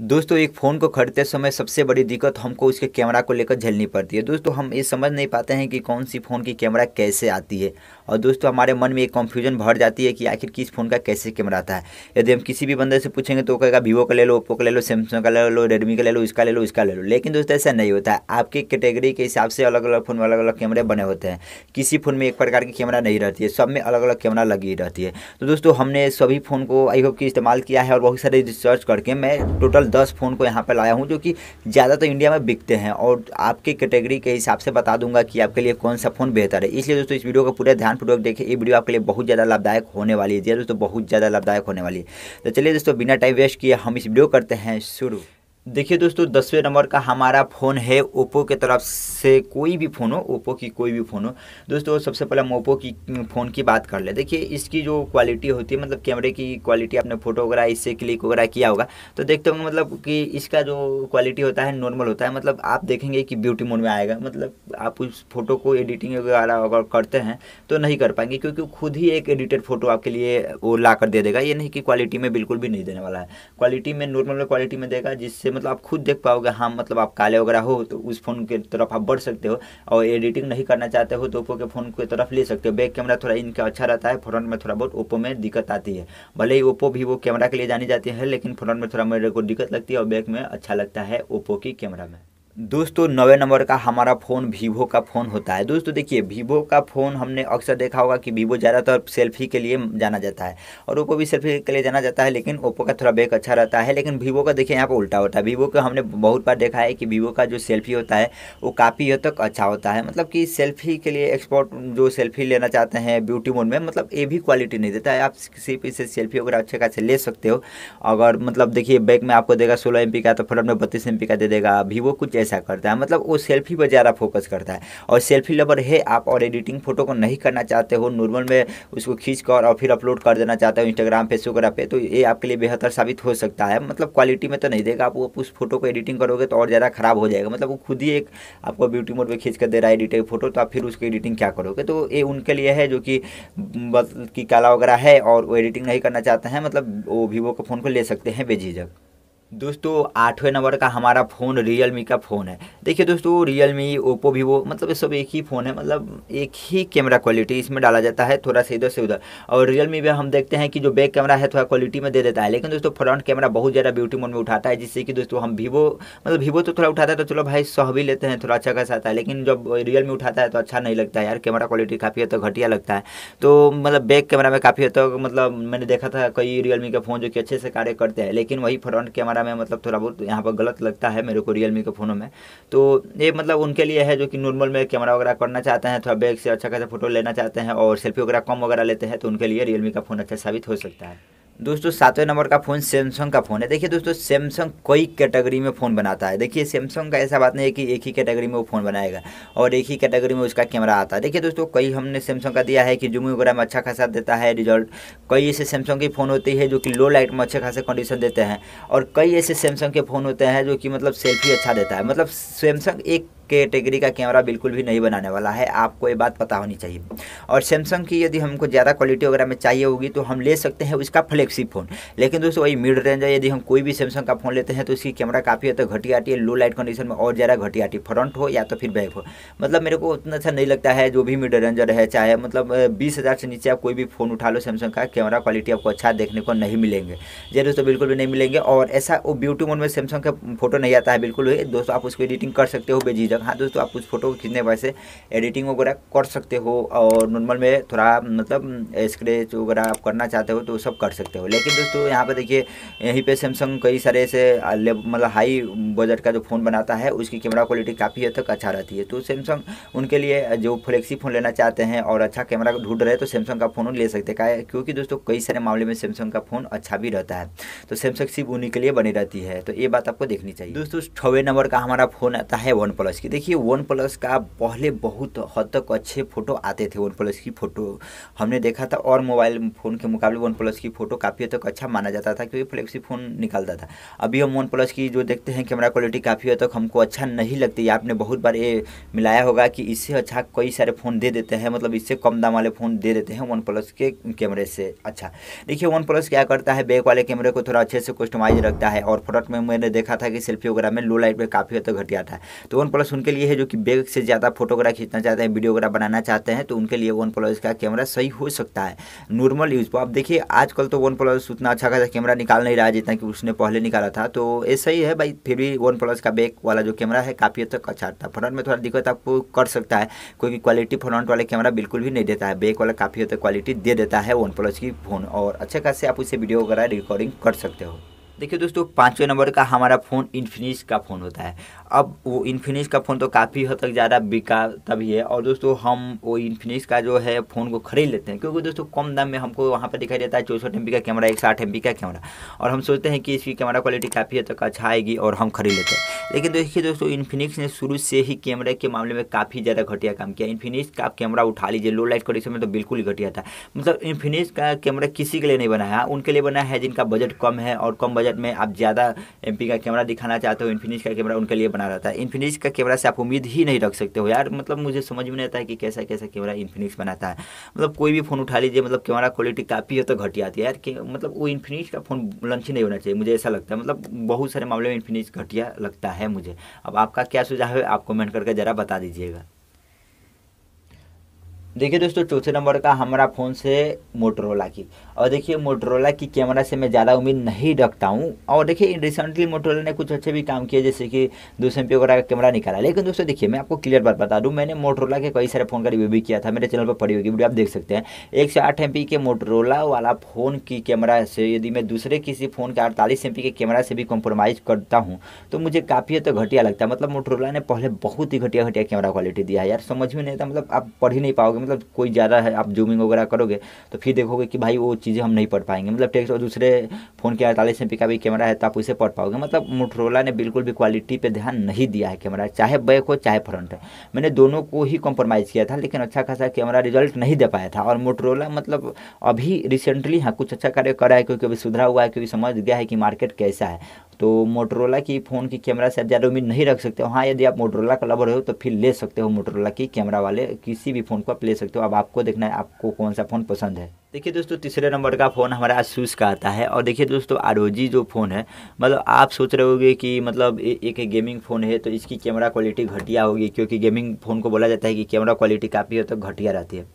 दोस्तों एक फ़ोन को खरीदते समय सबसे बड़ी दिक्कत हमको उसके कैमरा को लेकर झेलनी पड़ती है दोस्तों हम ये समझ नहीं पाते हैं कि कौन सी फ़ोन की कैमरा कैसे आती है और दोस्तों हमारे मन में एक कंफ्यूजन भर जाती है कि आखिर किस फ़ोन का कैसे कैमरा आता है यदि हम किसी भी बंदे से पूछेंगे तो कहेगा वीवो का ले लो ओप्पो का ले लो सैमसंग का ले लो रेडमी का ले लो इसका ले लो इसका ले लो लेकिन दोस्तों ऐसा नहीं होता है आपके कैटेगरी के हिसाब से अलग अलग फ़ोन में अलग अलग कैमरे बने होते हैं किसी फ़ोन में एक प्रकार की कैमरा नहीं रहती है सब में अलग अलग कैमरा लगी रहती है तो दोस्तों हमने सभी फ़ोन को आई होप कि इस्तेमाल किया है और बहुत सारे रिसर्च करके मैं टोटल केवल दस फ़ोन को यहाँ पर लाया हूँ जो कि ज़्यादा तो इंडिया में बिकते हैं और आपके कैटेगरी के हिसाब से बता दूंगा कि आपके लिए कौन सा फ़ोन बेहतर है इसलिए दोस्तों इस वीडियो को पूरा ध्यानपूर्वक देखिए ये वीडियो आपके लिए बहुत ज़्यादा लाभदायक होने वाली है हाँ दोस्तों बहुत ज़्यादा लाभदायक होने वाली है तो चलिए दोस्तों बिना टाइम वेस्ट किए हम इस वीडियो करते हैं शुरू देखिए दोस्तों दसवें नंबर का हमारा फ़ोन है ओप्पो के तरफ से कोई भी फ़ोन हो ओप्पो की कोई भी फ़ोन हो दोस्तों सबसे पहले हम ओप्पो की फ़ोन की बात कर ले देखिए इसकी जो क्वालिटी होती है मतलब कैमरे की क्वालिटी आपने फ़ोटो वगैरह इससे क्लिक वगैरह किया होगा तो देखते होंगे मतलब कि इसका जो क्वालिटी होता है नॉर्मल होता है मतलब आप देखेंगे कि ब्यूटी मोड में आएगा मतलब आप उस फोटो को एडिटिंग वगैरह अगर करते हैं तो नहीं कर पाएंगे क्योंकि खुद ही एक एडिटेड फ़ोटो आपके लिए वो ला कर दे देगा ये नहीं कि क्वालिटी में बिल्कुल भी नहीं देने वाला है क्वालिटी में नॉर्मल क्वालिटी में देगा जिससे मतलब आप खुद देख पाओगे हाँ मतलब आप काले वगैरह हो तो उस फ़ोन की तरफ आप बढ़ सकते हो और एडिटिंग नहीं करना चाहते हो तो ओप्पो के फ़ोन की तरफ ले सकते हो बैक कैमरा थोड़ा इनका अच्छा रहता है फ्रंट में थोड़ा बहुत ओप्पो में दिक्कत आती है भले ही ओप्पो भी वो कैमरा के लिए जानी जाती है लेकिन फ्रंट में थोड़ा मेरे को दिक्कत लगती है और बैक में अच्छा लगता है ओप्पो की कैमरा में दोस्तों नवे नंबर का हमारा फ़ोन वीवो का फ़ोन होता है दोस्तों देखिए वीवो का फ़ोन हमने अक्सर देखा होगा कि वीवो ज़्यादातर सेल्फी के लिए जाना जाता है और ओप्पो भी सेल्फी के लिए जाना जाता है लेकिन ओप्पो का थोड़ा बैक अच्छा रहता है लेकिन वीवो का देखिए यहाँ पर उल्टा होता है वीवो का हमने बहुत बार देखा है कि वीवो का जो सेल्फी होता है वो काफ़ी हद तक अच्छा होता है मतलब कि सेल्फी के लिए एक्सपर्ट जो सेल्फी लेना चाहते हैं ब्यूटी मोड में मतलब ये भी क्वालिटी नहीं देता है आप सिर्फ भी सेल्फी वगैरह अच्छे खासे ले सकते हो अगर मतलब देखिए बैक में आपको देगा सोलह एम का तो फ्रंट में बत्तीस एम का दे देगा वीवो कुछ ऐसा करता है मतलब वो सेल्फी पर ज़्यादा फोकस करता है और सेल्फी लवर है आप और एडिटिंग फोटो को नहीं करना चाहते हो नॉर्मल में उसको खींच कर और फिर अपलोड कर देना चाहते हो इंस्टाग्राम पे पे तो ये आपके लिए बेहतर साबित हो सकता है मतलब क्वालिटी में तो नहीं देगा आप उस फोटो को एडिटिंग करोगे तो और ज़्यादा खराब हो जाएगा मतलब वो खुद ही एक आपको ब्यूटी मोड पर खींच कर दे रहा है एडिटिंग फोटो तो आप फिर उसकी एडिटिंग क्या करोगे तो ये उनके लिए है जो कि की काला वगैरह है और वो एडिटिंग नहीं करना चाहते हैं मतलब वो वीवो के फ़ोन को ले सकते हैं बेझिझक दोस्तों आठवें नंबर का हमारा फ़ोन रियल मी का फ़ोन है देखिए दोस्तों रियल मी ओप्पो वीवो मतलब सब एक ही फ़ोन है मतलब एक ही कैमरा क्वालिटी इसमें डाला जाता है थोड़ा सा इधर से उधर और रियल मी में हम देखते हैं कि जो बैक कैमरा है थोड़ा क्वालिटी में दे देता है लेकिन दोस्तों फ्रंट कैमरा बहुत ज़्यादा ब्यूटी मोड में उठाता है जिससे कि दोस्तों हम वीवो मतलब वीवो तो थोड़ा उठाता है तो चलो भाई सह भी लेते हैं थोड़ा अच्छा खासा आता है लेकिन जब रियल उठाता है तो अच्छा नहीं लगता है यार कैमरा क्वालिटी काफ़ी हद तक घटिया लगता है तो मतलब बैक कैमरा में काफ़ी हद तक मतलब मैंने देखा था कई रियल का के फ़ोन जो कि अच्छे से कार्य करते हैं लेकिन वही फ्रंट कैमरा कैमरा में मतलब थोड़ा बहुत यहाँ पर गलत लगता है मेरे को रियलमी के फ़ोनों में तो ये मतलब उनके लिए है जो कि नॉर्मल में कैमरा वगैरह करना चाहते हैं थोड़ा बैग से अच्छा खासा फोटो लेना चाहते हैं और सेल्फी वगैरह कम वगैरह लेते हैं तो उनके लिए रियलमी का फ़ोन अच्छा साबित हो सकता है दोस्तों सातवें नंबर का फ़ोन सैमसंग का फ़ोन है देखिए दोस्तों सैमसंग कई कैटेगरी में फ़ोन बनाता है देखिए सैमसंग का ऐसा बात नहीं है कि एक ही कैटेगरी में वो फ़ोन बनाएगा और एक ही कैटेगरी में उसका कैमरा आता है देखिए दोस्तों कई हमने सैमसंग का दिया है कि जूम वगैरह में अच्छा खासा देता है रिजल्ट कई ऐसे सैमसंग के फ़ोन होते हैं जो कि लो लाइट में अच्छे खासे कंडीशन देते हैं और कई ऐसे सैमसंग के फ़ोन होते हैं जो कि मतलब सेल्फी अच्छा देता है मतलब सैमसंग एक कैटेगरी का कैमरा बिल्कुल भी नहीं बनाने वाला है आपको ये बात पता होनी चाहिए और सैमसंग की यदि हमको ज़्यादा क्वालिटी वगैरह में चाहिए होगी तो हम ले सकते हैं उसका फ्लेक्सी फ़ोन लेकिन दोस्तों वही मिड रेंज है यदि हम कोई भी सैमसंग का फ़ोन लेते हैं तो उसकी कैमरा काफ़ी है तो घटियाटी है लो लाइट कंडीशन में और ज़्यादा घटियाटी फ्रंट हो या तो फिर बैक हो मतलब मेरे को उतना अच्छा नहीं लगता है जो भी मिड रेंजर है चाहे मतलब बीस हज़ार से नीचे आप कोई भी फ़ोन उठा लो सैमसंग का कैमरा क्वालिटी आपको अच्छा देखने को नहीं मिलेंगे जे दोस्तों बिल्कुल भी नहीं मिलेंगे और ऐसा वो ब्यूटी मोड में सैमसंग का फोटो नहीं आता है बिल्कुल दोस्तों आप उसको एडिटिंग कर सकते हो बेझिझक जब हाँ दोस्तों आप कुछ फोटो खींचने वैसे एडिटिंग वगैरह कर सकते हो और नॉर्मल में थोड़ा मतलब स्क्रेच वगैरह आप करना चाहते हो तो सब कर सकते हो लेकिन दोस्तों यहाँ पर देखिए यहीं पर सैमसंग कई सारे ऐसे मतलब हाई बजट का जो फ़ोन बनाता है उसकी कैमरा क्वालिटी काफ़ी हद तक अच्छा रहती है तो सैमसंग उनके लिए जो फ्लेक्सी फ़ोन लेना चाहते हैं और अच्छा कैमरा ढूंढ रहे तो सैमसंग का फ़ोन ले सकते हैं क्योंकि दोस्तों कई सारे मामले में सैमसंग का फ़ोन अच्छा भी रहता है तो सैमसंग सिर्फ उन्हीं के लिए बनी रहती है तो ये बात आपको देखनी चाहिए दोस्तों छवे नंबर का हमारा फ़ोन आता है वन प्लस की देखिए वन प्लस का पहले बहुत हद तक अच्छे फ़ोटो आते थे वन प्लस की फ़ोटो हमने देखा था और मोबाइल फ़ोन के मुकाबले वन प्लस की फ़ोटो काफ़ी हद तक अच्छा माना जाता था क्योंकि फ्लेक्सी फ़ोन निकालता था अभी हम वन प्लस की जो देखते हैं कैमरा क्वालिटी काफ़ी हद तक हमको अच्छा नहीं लगती आपने बहुत बार ये मिलाया होगा कि इससे अच्छा कई सारे फ़ोन दे देते हैं मतलब इससे कम दाम वाले फ़ोन दे देते हैं वन प्लस के कैमरे से अच्छा देखिए वन प्लस क्या करता है बैक वाले कैमरे को थोड़ा अच्छे से कस्टमाइज रखता है और प्रोडक्ट में मैंने देखा था कि सेल्फी वगैरह में लो लाइट में काफ़ी हद तक घटिया था तो वन प्लस उनके लिए है जो कि बेग से ज़्यादा फोटोग्राफ खींचना चाहते हैं वीडियोग्राफ बनाना चाहते हैं तो उनके लिए वन प्लस का कैमरा सही हो सकता है नॉर्मल यूज़ पर आप देखिए आजकल तो वन प्लस उतना अच्छा खासा कैमरा निकाल नहीं रहा जितना कि उसने पहले निकाला था तो ऐसा ही है भाई फिर भी वन प्लस का बैग वाला जो कैमरा है काफ़ी हद तक अच्छा था फ्रंट में थोड़ा दिक्कत आपको कर सकता है क्योंकि क्वालिटी फ्रंट वाले कैमरा बिल्कुल भी नहीं देता है बैक वाला काफ़ी हद तक क्वालिटी दे देता है वन प्लस की फ़ोन और अच्छे खासे आप उसे वीडियो वगैरह रिकॉर्डिंग कर सकते हो देखिए दोस्तों पाँचवें नंबर का हमारा फ़ोन इन्फिनिक्स का फ़ोन होता है अब वो इन्फिनिक्स का फ़ोन तो काफ़ी हद तक ज़्यादा बिकाता भी है और दोस्तों हम वो इन्फिनिक्स का जो है फ़ोन को ख़रीद लेते हैं क्योंकि दोस्तों कम दाम में हमको वहाँ पर दिखाई देता है चौंसठ एम का कैमरा एक साठ का कैमरा और हम सोचते हैं कि इसकी कैमरा क्वालिटी काफ़ी हद तक अच्छा आएगी और हम खरीद लेते हैं लेकिन देखिए दोस्तों इन्फिनिक्स ने शुरू से ही कैमरे के मामले में काफ़ी ज़्यादा घटिया काम किया इन्फिनिक्स का आप कैमरा उठा लीजिए लो लाइट कंडीशन में तो बिल्कुल ही घटिया था मतलब इन्फिनिक्स का कैमरा किसी के लिए नहीं बनाया है उनके लिए बनाया है जिनका बजट कम है और कम बजट में आप ज़्यादा एम का कैमरा दिखाना चाहते हो इन्फिनिक्स का कैमरा उनके लिए बना रहता है इन्फिनिक्स का कैमरा से आप उम्मीद ही नहीं रख सकते हो यार मतलब मुझे समझ में नहीं आता है कि कैसा कैसा कैमरा इन्फिनिक्स बनाता है मतलब कोई भी फ़ोन उठा लीजिए मतलब कैमरा क्वालिटी काफ़ी है तो घटिया आती है यार मतलब वो इन्फिनिक्स का फ़ोन लंच नहीं होना चाहिए मुझे ऐसा लगता है मतलब बहुत सारे मामले में इन्फिनिक्स घटिया लगता है है मुझे अब आपका क्या सुझाव है आप कमेंट करके ज़रा बता दीजिएगा देखिए दोस्तों चौथे नंबर का हमारा फ़ोन से मोटरोला की और देखिए मोटरोला की कैमरा से मैं ज़्यादा उम्मीद नहीं रखता हूँ और देखिए रिसेंटली मोटरोला ने कुछ अच्छे भी काम किए जैसे कि दो सौ वगैरह का कैमरा निकाला लेकिन दोस्तों देखिए मैं आपको क्लियर बात बता दूँ मैंने मोटरोला के कई सारे फ़ोन का रिव्यू भी किया था मेरे चैनल पर पड़ी होगी वीडियो आप देख सकते हैं एक सौ आठ के मोटरोला वाला फ़ोन की कैमरा से यदि मैं दूसरे किसी फ़ोन के अड़तालीस एम के कैमरा से भी कॉम्प्रोमाइज़ करता हूँ तो मुझे काफ़ी तो घटिया लगता है मतलब मोटरोला ने पहले बहुत ही घटिया घटिया कैमरा क्वालिटी दिया है यार समझ में नहीं था मतलब आप पढ़ ही नहीं पाओगे मतलब कोई ज़्यादा है आप जूमिंग वगैरह करोगे तो फिर देखोगे कि भाई वो चीज़ें हम नहीं पढ़ पाएंगे मतलब टेक्स्ट और दूसरे फ़ोन के अड़तालीस एम का भी कैमरा है तो आप उसे पढ़ पाओगे मतलब मोटरोला ने बिल्कुल भी क्वालिटी पर ध्यान नहीं दिया है कैमरा चाहे बैक हो चाहे फ्रंट है मैंने दोनों को ही कॉम्प्रोमाइज़ किया था लेकिन अच्छा खासा कैमरा रिजल्ट नहीं दे पाया था और मोटरोला मतलब अभी रिसेंटली हाँ कुछ अच्छा कार्य करा है क्योंकि अभी सुधरा हुआ है क्योंकि समझ गया है कि मार्केट कैसा है तो मोटरोला की फ़ोन की कैमरा से आप ज़्यादा उम्मीद नहीं रख सकते हो हाँ यदि आप मोटरोला का लवर हो तो फिर ले सकते हो मोटरोला की कैमरा वाले किसी भी फ़ोन को आप ले सकते हो अब आपको देखना है आपको कौन सा फ़ोन पसंद है देखिए दोस्तों तीसरे नंबर का फ़ोन हमारा आसूस का आता है और देखिए दोस्तों आर जो फ़ोन है मतलब आप सोच रहे होगे कि मतलब ए, एक गेमिंग फ़ोन है तो इसकी कैमरा क्वालिटी घटिया होगी क्योंकि गेमिंग फ़ोन को बोला जाता है कि कैमरा क्वालिटी काफ़ी हो तो घटिया रहती है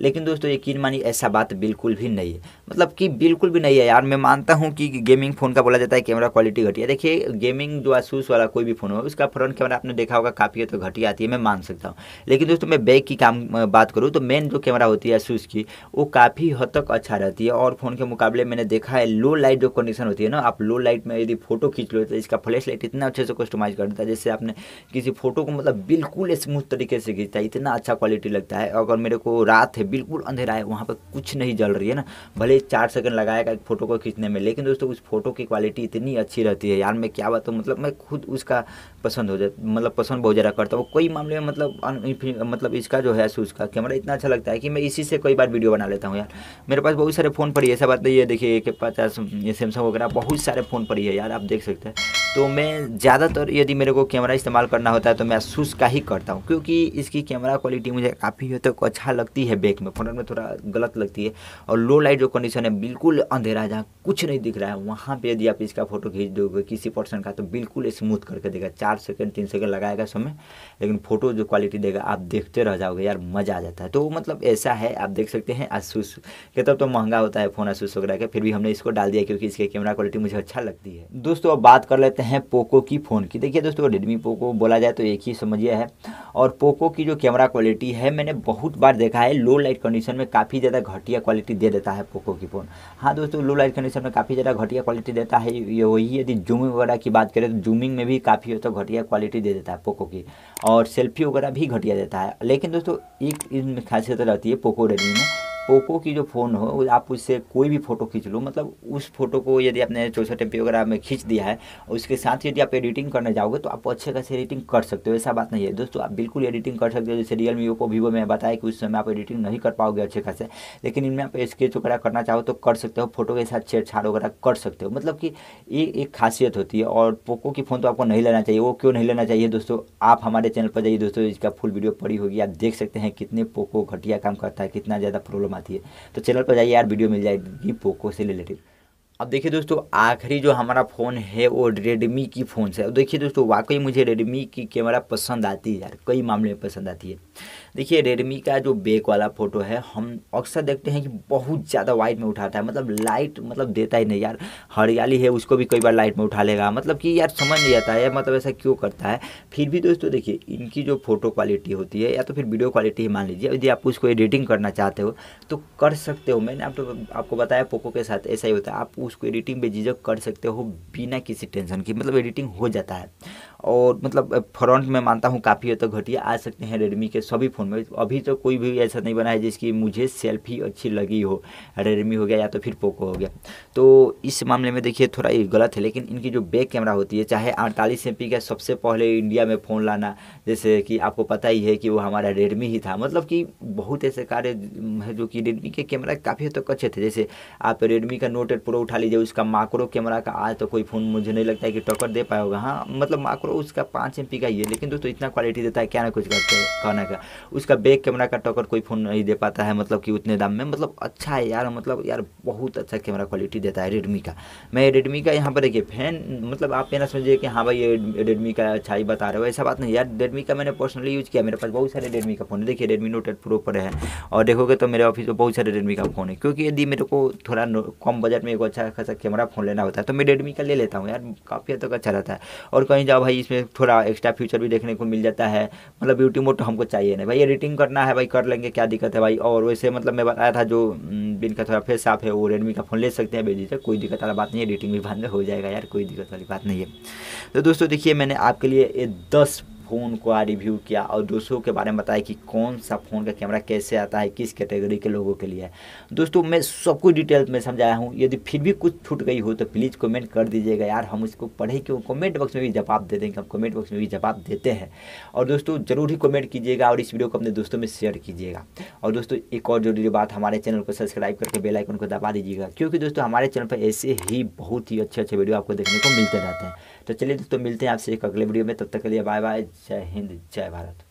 लेकिन दोस्तों यकीन मानिए ऐसा बात बिल्कुल भी नहीं है मतलब कि बिल्कुल भी नहीं है यार मैं मानता हूँ कि गेमिंग फ़ोन का बोला जाता है कैमरा क्वालिटी घटिया देखिए गेमिंग जो आसूस वाला कोई भी फ़ोन हो उसका फ्रंट कैमरा आपने देखा होगा काफ़ी है तो घटिया आती है मैं मान सकता हूँ लेकिन दोस्तों मैं बैग की काम बात करूँ तो मेन जो कैमरा होती है आसूस की वो काफ़ी हद तक अच्छा रहती है और फ़ोन के मुकाबले मैंने देखा है लो लाइट जो कंडीशन होती है ना आप लो लाइट में यदि फोटो खींच लो तो इसका फ्लैश लाइट इतना अच्छे से कस्टमाइज कर देता है जैसे आपने किसी फोटो को मतलब बिल्कुल स्मूथ तरीके से खींचता है इतना अच्छा क्वालिटी लगता है अगर मेरे को रात है बिल्कुल अंधेरा है वहाँ पर कुछ नहीं जल रही है ना भले चार सेकंड लगाएगा एक फ़ोटो को खींचने में लेकिन दोस्तों उस फोटो की क्वालिटी इतनी अच्छी रहती है यार मैं क्या बताऊँ मतलब मैं खुद उसका पसंद हो जाए मतलब पसंद बहुत ज़्यादा करता हूँ कोई मामले में मतलब मतलब इसका जो है उसका कैमरा इतना अच्छा लगता है कि मैं इसी से कई बार वीडियो बना लेता हूँ यार मेरे पास बहुत सारे फ़ोन पड़ी है ऐसा बात नहीं है देखिए एक पचास ये सैमसंग वगैरह बहुत सारे फ़ोन पड़ी है यार आप देख सकते हैं तो मैं ज़्यादातर यदि मेरे को कैमरा इस्तेमाल करना होता है तो मैं असूस का ही करता हूँ क्योंकि इसकी कैमरा क्वालिटी मुझे काफ़ी हद तक अच्छा लगती है बैक में फ्रंट में थोड़ा गलत लगती है और लो लाइट जो कंडीशन है बिल्कुल अंधेरा जहाँ कुछ नहीं दिख रहा है वहाँ पर यदि आप इसका फोटो खींच दोगे किसी पर्सन का तो बिल्कुल स्मूथ करके देगा चार सेकेंड तीन सेकेंड लगाएगा समय लेकिन फोटो जो क्वालिटी देगा आप देखते रह जाओगे यार मज़ा आ जाता है तो मतलब ऐसा है आप देख सकते हैं आसूस के तब तो महंगा होता है फ़ोन आसूस वगैरह का फिर भी हमने इसको डाल दिया क्योंकि इसकी कैमरा क्वालिटी मुझे अच्छा लगती है दोस्तों अब बात कर लेते हैं हैं पोको की फ़ोन की देखिए दोस्तों रेडमी पोको बोला जाए तो एक ही समझिए है और पोको की जो कैमरा क्वालिटी है मैंने बहुत बार देखा है लो लाइट कंडीशन में काफ़ी ज़्यादा घटिया क्वालिटी दे देता है पोको की फ़ोन हाँ दोस्तों लो लाइट कंडीशन में काफ़ी ज़्यादा घटिया क्वालिटी देता है ये वही यदि जूमिंग वगैरह की बात करें तो जूमिंग में भी काफ़ी तो घटिया क्वालिटी दे देता है पोको की और सेल्फी वगैरह भी घटिया देता है लेकिन दोस्तों एक इनमें खासियत रहती है पोको रेडमी में पोको की जो फ़ोन हो आप उससे कोई भी फ़ोटो खींच लो मतलब उस फोटो को यदि आपने चौसठ एम वगैरह में खींच दिया है और उसके साथ यदि आप एडिटिंग करने जाओगे तो आप अच्छे खासे एडिटिंग कर सकते हो ऐसा बात नहीं है दोस्तों आप बिल्कुल एडिटिंग कर सकते हो जैसे रियल मी ओपो वीवो में बताया कि उस समय आप एडिटिंग नहीं कर पाओगे अच्छे खासे लेकिन इनमें आप स्केच वगैरह करना चाहो तो कर सकते हो फोटो के साथ छेड़छाड़ वगैरह कर सकते हो मतलब कि ये एक खासियत होती है और पोको की फ़ोन तो आपको नहीं लेना चाहिए वो क्यों नहीं लेना चाहिए दोस्तों आप हमारे चैनल पर जाइए दोस्तों इसका फुल वीडियो पड़ी होगी आप देख सकते हैं कितने पोको घटिया काम करता है कितना ज़्यादा प्रॉब्लम आती है तो चैनल पर जाइए यार वीडियो मिल जाएगी पोको से रिलेटेड अब देखिए दोस्तों आखिरी जो हमारा फ़ोन है वो रेडमी की फ़ोन से देखिए दोस्तों वाकई मुझे रेडमी की कैमरा पसंद आती है यार कई मामले में पसंद आती है देखिए रेडमी का जो बेक वाला फ़ोटो है हम अक्सर देखते हैं कि बहुत ज़्यादा वाइट में उठाता है मतलब लाइट मतलब देता ही नहीं यार हरियाली है उसको भी कई बार लाइट में उठा लेगा मतलब कि यार समझ नहीं आता है मतलब ऐसा क्यों करता है फिर भी दोस्तों देखिए इनकी जो फ़ोटो क्वालिटी होती है या तो फिर वीडियो क्वालिटी ही मान लीजिए यदि आप उसको एडिटिंग करना चाहते हो तो कर सकते हो मैंने आपको आपको बताया पोको के साथ ऐसा ही होता है आप उसको एडिटिंग बेझिझक कर सकते हो बिना किसी टेंशन की मतलब एडिटिंग हो जाता है और मतलब फ्रंट में मानता हूँ काफ़ी तो घटिया आ सकते हैं रेडमी के सभी फ़ोन में अभी तो कोई भी ऐसा नहीं बना है जिसकी मुझे सेल्फी अच्छी लगी हो रेडमी हो गया या तो फिर पोको हो गया तो इस मामले में देखिए थोड़ा ये गलत है लेकिन इनकी जो बैक कैमरा होती है चाहे अड़तालीस एम का सबसे पहले इंडिया में फ़ोन लाना जैसे कि आपको पता ही है कि वो हमारा रेडमी ही था मतलब कि बहुत ऐसे कार्य है जो कि रेडमी के कैमरा काफ़ी हद तक अच्छे थे जैसे आप रेडमी का नोट एट प्रो उठा लीजिए उसका माक्रो कैमरा का आज तो कोई फ़ोन मुझे नहीं लगता है कि टक्कर दे होगा हाँ मतलब माक्रो और उसका पाँच एम का ये लेकिन दोस्तों इतना क्वालिटी देता है क्या ना कुछ करते कहना का उसका बैक कैमरा का टॉकर कोई फ़ोन नहीं दे पाता है मतलब कि उतने दाम में मतलब अच्छा है यार मतलब यार बहुत अच्छा कैमरा क्वालिटी देता है रेडमी का मैं रेडमी का यहाँ पर देखिए फैन मतलब आप ये ना समझिए कि हाँ भाई ये रेडमी का अच्छा बता रहे हो ऐसा बात नहीं यार रेडमी का मैंने पर्सनली यूज़ किया मेरे पास बहुत सारे रेडमी का फ़ोन है देखिए रेडमी नोट एट प्रो पर है और देखोगे तो मेरे ऑफिस में बहुत सारे रेडमी का फ़ोन है क्योंकि यदि मेरे को थोड़ा कम बजट में एक अच्छा खासा कैमरा फ़ोन लेना होता है तो मैं रेडमी का ले लेता हूँ यार काफ़ी हद तक अच्छा रहता है और कहीं जाओ भाई भाई इसमें थोड़ा एक्स्ट्रा फ्यूचर भी देखने को मिल जाता है मतलब ब्यूटी मोड तो हमको चाहिए नहीं भाई एडिटिंग करना है भाई कर लेंगे क्या दिक्कत है भाई और वैसे मतलब मैं बताया था जो जिनका थोड़ा फेस साफ है वो रेडमी का फ़ोन ले सकते हैं बेझिझक कोई दिक्कत वाला बात नहीं एडिटिंग भी बाद में हो जाएगा यार कोई दिक्कत वाली बात नहीं है तो दोस्तों देखिए मैंने आपके लिए ये दस फ़ोन का रिव्यू किया और दोस्तों के बारे में बताया कि कौन सा फ़ोन का कैमरा कैसे आता है किस कैटेगरी के लोगों के लिए है दोस्तों मैं सब कुछ डिटेल में समझाया हूँ यदि फिर भी कुछ छूट गई हो तो प्लीज़ कमेंट कर दीजिएगा यार हम इसको पढ़े क्यों कमेंट बॉक्स में भी जवाब दे देंगे हम कमेंट बॉक्स में भी जवाब देते हैं और दोस्तों ज़रूर ही कमेंट कीजिएगा और इस वीडियो को अपने दोस्तों में शेयर कीजिएगा और दोस्तों एक और जरूरी बात हमारे चैनल को सब्सक्राइब करके बेलाइकन को दबा दीजिएगा क्योंकि दोस्तों हमारे चैनल पर ऐसे ही बहुत ही अच्छे अच्छे वीडियो आपको देखने को मिलते रहते हैं तो चलिए दोस्तों मिलते हैं आपसे एक अगले वीडियो में तब तक के लिए बाय बाय जय हिंद जय भारत